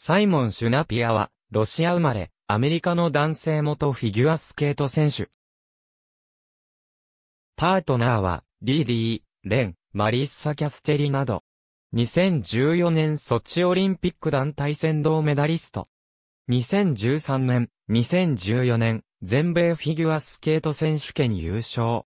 サイモン・シュナピアは、ロシア生まれ、アメリカの男性元フィギュアスケート選手。パートナーは、リーディー、レン、マリッサ・キャステリなど。2014年ソチオリンピック団体戦銅メダリスト。2013年、2014年、全米フィギュアスケート選手権優勝。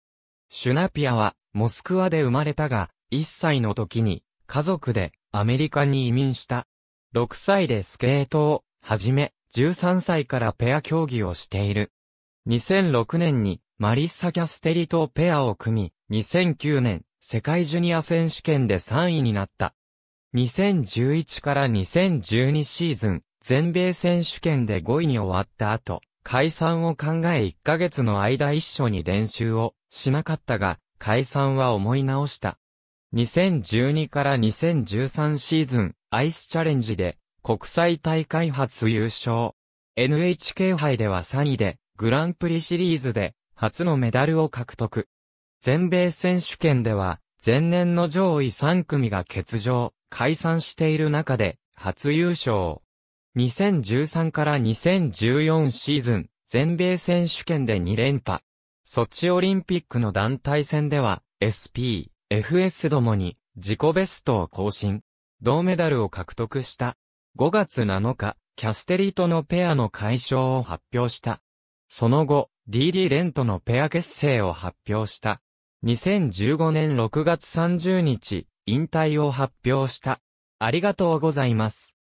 シュナピアは、モスクワで生まれたが、1歳の時に、家族で、アメリカに移民した。6歳でスケートを、はじめ、13歳からペア競技をしている。2006年に、マリッサ・キャステリとペアを組み、2009年、世界ジュニア選手権で3位になった。2011から2012シーズン、全米選手権で5位に終わった後、解散を考え1ヶ月の間一緒に練習をしなかったが、解散は思い直した。2012から2013シーズン、アイスチャレンジで国際大会初優勝。NHK 杯では3位でグランプリシリーズで初のメダルを獲得。全米選手権では前年の上位3組が欠場、解散している中で初優勝。2013から2014シーズン全米選手権で2連覇。ソチオリンピックの団体戦では SP、FS どもに自己ベストを更新。銅メダルを獲得した。5月7日、キャステリとのペアの解消を発表した。その後、DD レンとのペア結成を発表した。2015年6月30日、引退を発表した。ありがとうございます。